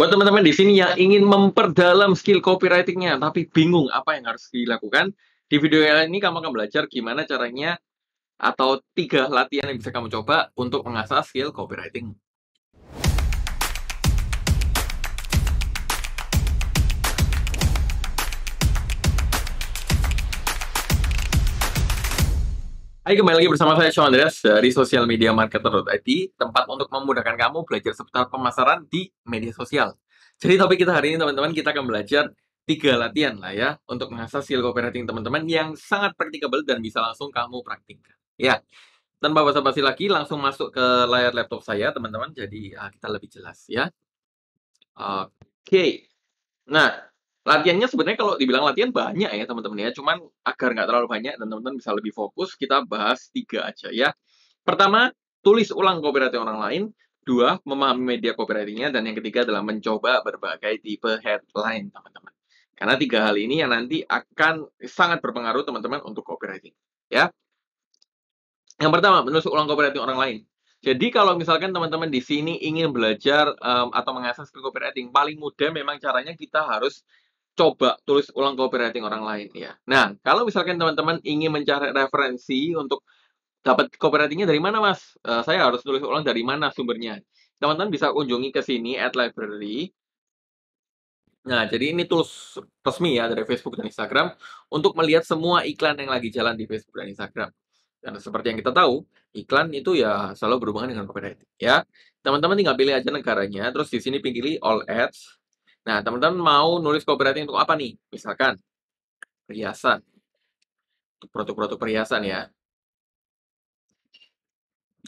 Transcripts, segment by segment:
Buat teman-teman di sini yang ingin memperdalam skill copywritingnya, tapi bingung apa yang harus dilakukan, di video ini kamu akan belajar gimana caranya atau tiga latihan yang bisa kamu coba untuk mengasah skill copywriting. Hai, kembali lagi bersama saya Sean Andreas dari Social Media Marketer.id, tempat untuk memudahkan kamu belajar seputar pemasaran di media sosial. Jadi topik kita hari ini teman-teman, kita akan belajar tiga latihan lah ya untuk mengasah skill copywriting teman-teman yang sangat practicable dan bisa langsung kamu praktikkan. Ya, tanpa basa-basi lagi, langsung masuk ke layar laptop saya teman-teman, jadi ah, kita lebih jelas ya. Oke, okay. nah latihannya sebenarnya kalau dibilang latihan banyak ya teman-teman ya. Cuman agar nggak terlalu banyak dan teman-teman bisa lebih fokus, kita bahas tiga aja ya. Pertama, tulis ulang copywriting orang lain. Dua, memahami media copywritingnya. Dan yang ketiga adalah mencoba berbagai tipe headline, teman-teman. Karena tiga hal ini yang nanti akan sangat berpengaruh teman-teman untuk copywriting. Ya, yang pertama, menulis ulang copywriting orang lain. Jadi kalau misalkan teman-teman di sini ingin belajar um, atau mengasah skill copywriting, paling mudah memang caranya kita harus coba tulis ulang copywriting orang lain ya. Nah, kalau misalkan teman-teman ingin mencari referensi untuk dapat copywritingnya dari mana mas? Uh, saya harus tulis ulang dari mana sumbernya? Teman-teman bisa kunjungi ke sini at library. Nah, jadi ini tools resmi ya dari Facebook dan Instagram untuk melihat semua iklan yang lagi jalan di Facebook dan Instagram. Dan seperti yang kita tahu, iklan itu ya selalu berhubungan dengan copywriting ya. Teman-teman tinggal pilih aja negaranya, terus di sini pilih all ads, Nah, teman-teman mau nulis copywriting untuk apa nih? Misalkan, perhiasan. Produk-produk perhiasan ya.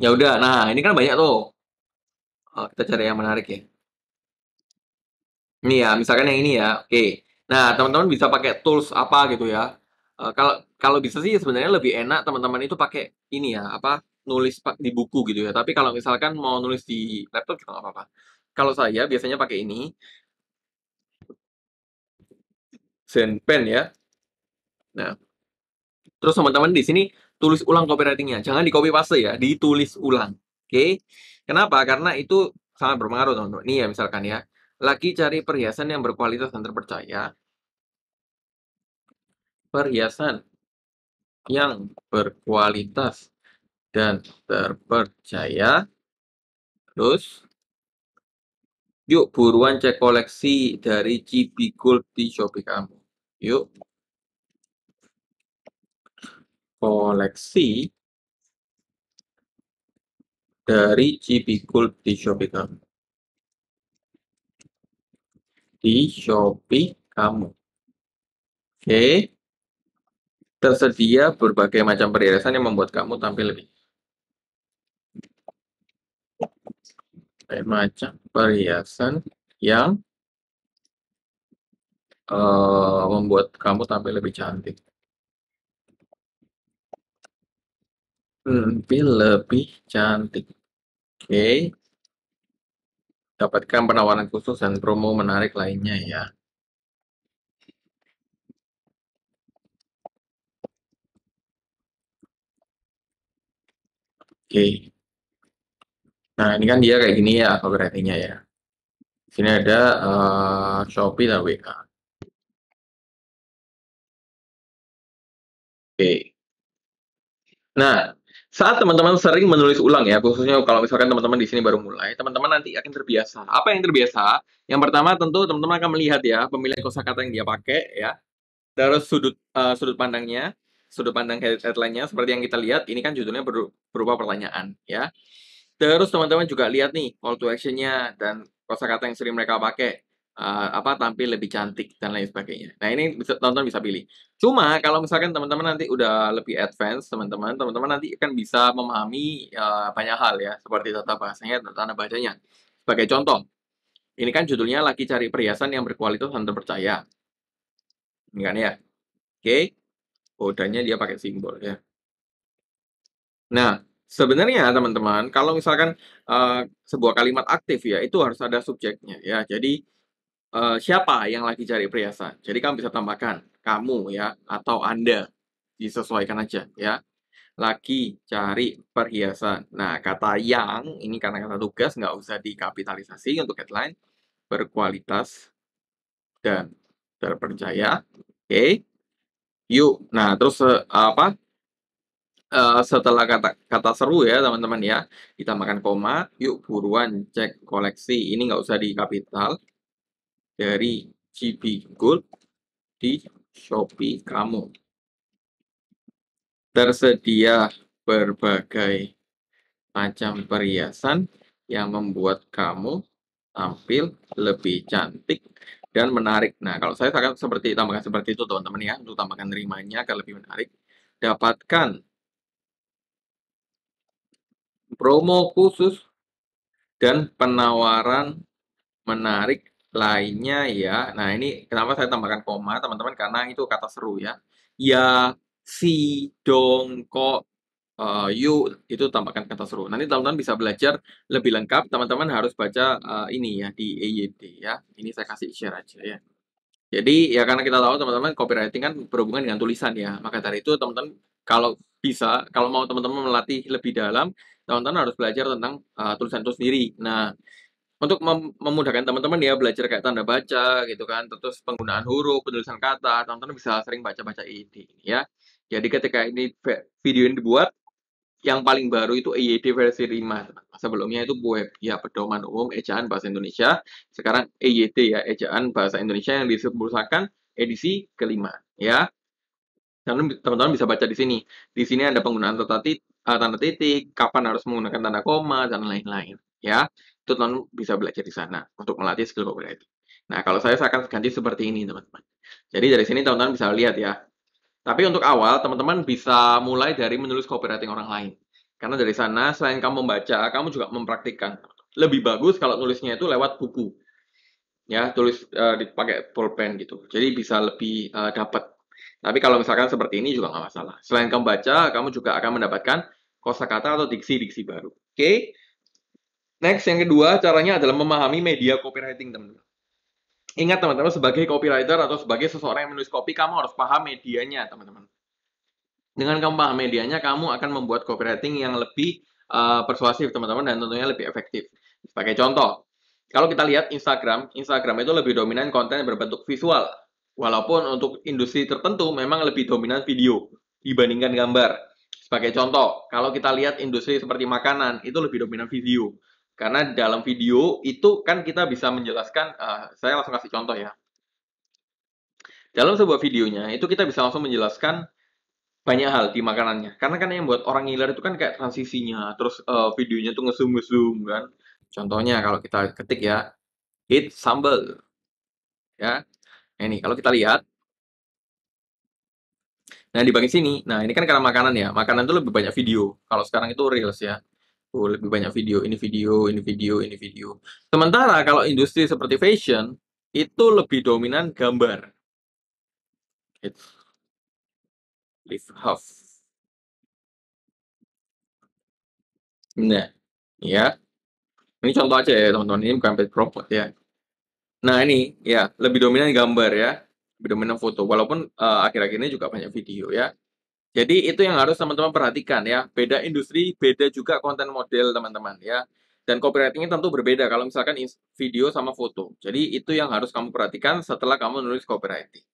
Ya udah, nah ini kan banyak tuh. Oh, kita cari yang menarik ya. Ini ya, misalkan yang ini ya. Oke. Nah, teman-teman bisa pakai tools apa gitu ya. Eh, kalau kalau bisa sih sebenarnya lebih enak teman-teman itu pakai ini ya, apa nulis di buku gitu ya. Tapi kalau misalkan mau nulis di laptop juga nggak apa-apa. Kalau saya biasanya pakai ini pen ya. Nah, terus teman-teman di sini tulis ulang copywritingnya, jangan di copy paste ya, ditulis ulang. Oke, okay? kenapa? Karena itu sangat berpengaruh teman-teman. Nih ya misalkan ya, lagi cari perhiasan yang berkualitas dan terpercaya. Perhiasan yang berkualitas dan terpercaya. Terus, yuk buruan cek koleksi dari Cibi di Shopee kamu. Yuk. Koleksi dari cipikul di Shopee kamu. Di Shopee kamu. Oke. Tersedia berbagai macam perhiasan yang membuat kamu tampil lebih. Berbagai macam perhiasan yang uh, membuat kamu tampil lebih cantik? lebih lebih cantik. Oke. Dapatkan penawaran khusus dan promo menarik lainnya ya. Oke. Nah, ini kan dia kayak gini ya, kode ya. sini ada, uh, Shopee dan WA. Oke. Nah, saat teman-teman sering menulis ulang ya, khususnya kalau misalkan teman-teman di sini baru mulai, teman-teman nanti akan terbiasa. Apa yang terbiasa? Yang pertama tentu teman-teman akan melihat ya pemilihan kosakata yang dia pakai ya, terus sudut uh, sudut pandangnya, sudut pandang headline-nya seperti yang kita lihat, ini kan judulnya berupa pertanyaan ya. Terus teman-teman juga lihat nih call to action-nya dan kosakata yang sering mereka pakai uh, apa tampil lebih cantik dan lain sebagainya. Nah ini bisa, teman-teman bisa pilih. Cuma kalau misalkan teman-teman nanti udah lebih advance, teman-teman, teman-teman nanti akan bisa memahami uh, banyak hal ya, seperti tata bahasanya, tata bacanya. Sebagai contoh, ini kan judulnya lagi cari perhiasan yang berkualitas dan terpercaya. Ini kan ya. Oke. Okay. dia pakai simbol ya. Nah, sebenarnya teman-teman kalau misalkan uh, sebuah kalimat aktif ya itu harus ada subjeknya ya jadi uh, siapa yang lagi cari perhiasan. Jadi kamu bisa tambahkan kamu ya atau Anda disesuaikan aja ya. lagi cari perhiasan. Nah, kata yang ini karena kata tugas nggak usah dikapitalisasi untuk headline berkualitas dan terpercaya. Oke. Okay. Yuk. Nah, terus uh, apa? Uh, setelah kata kata seru ya teman-teman ya kita makan koma yuk buruan cek koleksi ini nggak usah di kapital dari GB Gold di Shopee kamu. Tersedia berbagai macam perhiasan yang membuat kamu tampil lebih cantik dan menarik. Nah, kalau saya akan seperti tambahkan seperti itu teman-teman ya, untuk tambahkan rimanya akan lebih menarik. Dapatkan promo khusus dan penawaran menarik lainnya ya. Nah, ini kenapa saya tambahkan koma, teman-teman, karena itu kata seru ya. Ya, si, dong, kok uh, eh, you, itu tambahkan kata seru. Nanti teman-teman bisa belajar lebih lengkap, teman-teman harus baca uh, ini ya, di AED ya. Ini saya kasih share aja ya. Jadi, ya karena kita tahu teman-teman, copywriting kan berhubungan dengan tulisan ya. Maka dari itu, teman-teman, kalau bisa, kalau mau teman-teman melatih lebih dalam, teman-teman harus belajar tentang uh, tulisan itu sendiri. Nah, untuk mem memudahkan teman-teman ya belajar kayak tanda baca gitu kan, terus penggunaan huruf, penulisan kata, teman-teman bisa sering baca-baca ini ya. Jadi ketika ini video ini dibuat, yang paling baru itu EYD versi 5. Sebelumnya itu web ya pedoman umum ejaan bahasa Indonesia. Sekarang EYD ya ejaan bahasa Indonesia yang disebutkan edisi kelima ya. Teman-teman bisa baca di sini. Di sini ada penggunaan tata titik, eh, tanda titik, kapan harus menggunakan tanda koma dan lain-lain ya itu teman bisa belajar di sana untuk melatih skill copywriting. Nah, kalau saya, saya akan ganti seperti ini, teman-teman. Jadi dari sini teman-teman bisa lihat ya. Tapi untuk awal, teman-teman bisa mulai dari menulis copywriting orang lain. Karena dari sana, selain kamu membaca, kamu juga mempraktikkan. Lebih bagus kalau nulisnya itu lewat buku. Ya, tulis uh, eh, dipakai pulpen gitu. Jadi bisa lebih uh, dapat. Tapi kalau misalkan seperti ini juga nggak masalah. Selain kamu baca, kamu juga akan mendapatkan kosakata atau diksi-diksi baru. Oke? Okay? Next, yang kedua caranya adalah memahami media copywriting, teman-teman. Ingat teman-teman, sebagai copywriter atau sebagai seseorang yang menulis copy, kamu harus paham medianya, teman-teman. Dengan kamu paham medianya, kamu akan membuat copywriting yang lebih uh, persuasif, teman-teman, dan tentunya lebih efektif. Sebagai contoh, kalau kita lihat Instagram, Instagram itu lebih dominan konten berbentuk visual. Walaupun untuk industri tertentu memang lebih dominan video dibandingkan gambar. Sebagai contoh, kalau kita lihat industri seperti makanan, itu lebih dominan video. Karena dalam video itu kan kita bisa menjelaskan, uh, saya langsung kasih contoh ya. Dalam sebuah videonya itu kita bisa langsung menjelaskan banyak hal di makanannya. Karena kan yang buat orang ngiler itu kan kayak transisinya, terus uh, videonya tuh ngezoom ngezoom kan. Contohnya kalau kita ketik ya, hit sambal. Ya. Nah ini kalau kita lihat Nah, di bagian sini, nah ini kan karena makanan ya. Makanan itu lebih banyak video. Kalau sekarang itu reels ya oh, lebih banyak video ini video ini video ini video sementara kalau industri seperti fashion itu lebih dominan gambar itu live half nah ya ini contoh aja ya teman-teman ini bukan paid promote ya nah ini ya lebih dominan gambar ya lebih dominan foto walaupun uh, eh, akhir -akhir ini juga banyak video ya jadi itu yang harus teman-teman perhatikan ya. Beda industri, beda juga konten model teman-teman ya. Dan copywriting tentu berbeda kalau misalkan video sama foto. Jadi itu yang harus kamu perhatikan setelah kamu nulis copywriting.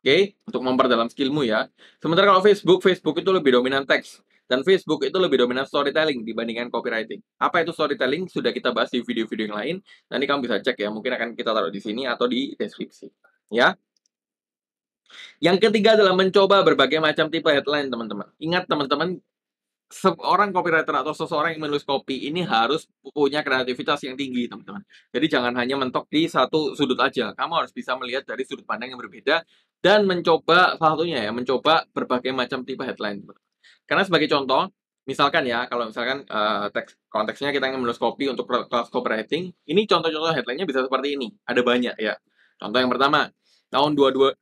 Oke, okay? untuk memperdalam skillmu ya. Sementara kalau Facebook, Facebook itu lebih dominan teks. Dan Facebook itu lebih dominan storytelling dibandingkan copywriting. Apa itu storytelling? Sudah kita bahas di video-video yang lain. Nanti kamu bisa cek ya. Mungkin akan kita taruh di sini atau di deskripsi. Ya, yang ketiga adalah mencoba berbagai macam tipe headline, teman-teman. Ingat, teman-teman, seorang copywriter atau seseorang yang menulis copy ini harus punya kreativitas yang tinggi, teman-teman. Jadi jangan hanya mentok di satu sudut aja. Kamu harus bisa melihat dari sudut pandang yang berbeda dan mencoba salah satunya ya, mencoba berbagai macam tipe headline. Teman -teman. Karena sebagai contoh, misalkan ya, kalau misalkan uh, teks, konteksnya kita ingin menulis copy untuk kelas copywriting, ini contoh-contoh headline-nya bisa seperti ini. Ada banyak ya. Contoh yang pertama, Tahun 22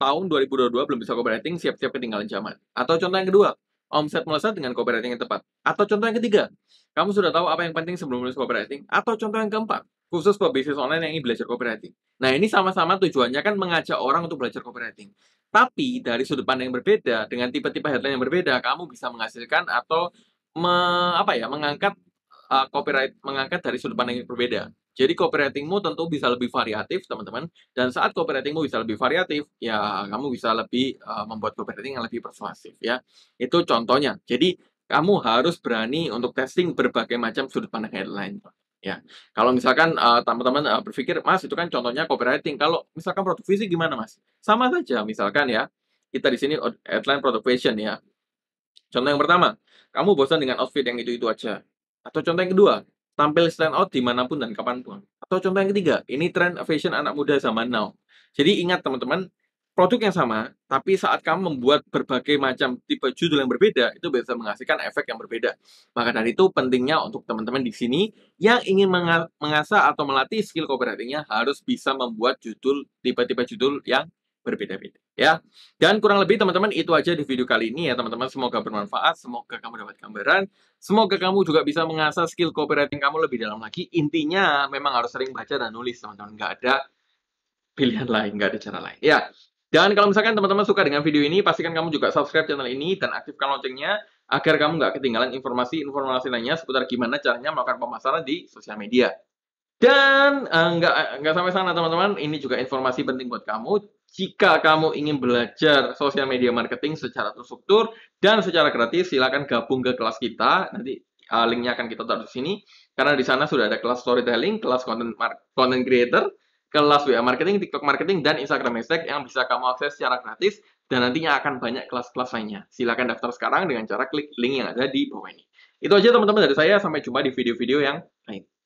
tahun 2022 belum bisa copywriting, siap-siap ketinggalan zaman. Atau contoh yang kedua, omset melesat dengan copywriting yang tepat. Atau contoh yang ketiga, kamu sudah tahu apa yang penting sebelum menulis copywriting. Atau contoh yang keempat, khusus buat bisnis online yang ingin belajar copywriting. Nah, ini sama-sama tujuannya kan mengajak orang untuk belajar copywriting. Tapi dari sudut pandang yang berbeda, dengan tipe-tipe headline yang berbeda, kamu bisa menghasilkan atau me, apa ya, mengangkat uh, copyright, mengangkat dari sudut pandang yang berbeda. Jadi copywritingmu tentu bisa lebih variatif, teman-teman. Dan saat copywritingmu bisa lebih variatif, ya kamu bisa lebih uh, membuat copywriting yang lebih persuasif ya. Itu contohnya. Jadi kamu harus berani untuk testing berbagai macam sudut pandang headline. Ya, kalau misalkan eh, teman-teman uh, berpikir, Mas itu kan contohnya copywriting. Kalau misalkan produk fisik gimana, Mas? Sama saja, misalkan ya kita di sini headline produk fashion ya. Contoh yang pertama, kamu bosan dengan outfit yang itu-itu aja. Atau contoh yang kedua, tampil stand out dimanapun dan kapanpun. Atau contoh yang ketiga, ini trend fashion anak muda zaman now. Jadi ingat teman-teman, produk yang sama, tapi saat kamu membuat berbagai macam tipe judul yang berbeda, itu bisa menghasilkan efek yang berbeda. Maka dari itu pentingnya untuk teman-teman di sini yang ingin mengasah atau melatih skill copywritingnya harus bisa membuat judul, tipe-tipe judul yang berbeda-beda ya. Dan kurang lebih teman-teman itu aja di video kali ini ya teman-teman. Semoga bermanfaat, semoga kamu dapat gambaran, semoga kamu juga bisa mengasah skill copywriting kamu lebih dalam lagi. Intinya memang harus sering baca dan nulis teman-teman. Nggak ada pilihan lain, nggak ada cara lain. Ya. Dan kalau misalkan teman-teman suka dengan video ini, pastikan kamu juga subscribe channel ini dan aktifkan loncengnya agar kamu nggak ketinggalan informasi-informasi lainnya seputar gimana caranya melakukan pemasaran di sosial media. Dan eh, nggak uh, nggak sampai sana teman-teman, ini juga informasi penting buat kamu jika kamu ingin belajar sosial media marketing secara terstruktur dan secara gratis, silakan gabung ke kelas kita. Nanti uh, linknya akan kita taruh di sini. Karena di sana sudah ada kelas storytelling, kelas content, content creator, kelas WA marketing, TikTok marketing, dan Instagram hashtag yang bisa kamu akses secara gratis dan nantinya akan banyak kelas-kelas lainnya. Silakan daftar sekarang dengan cara klik link yang ada di bawah ini. Itu aja teman-teman dari saya, sampai jumpa di video-video yang lain.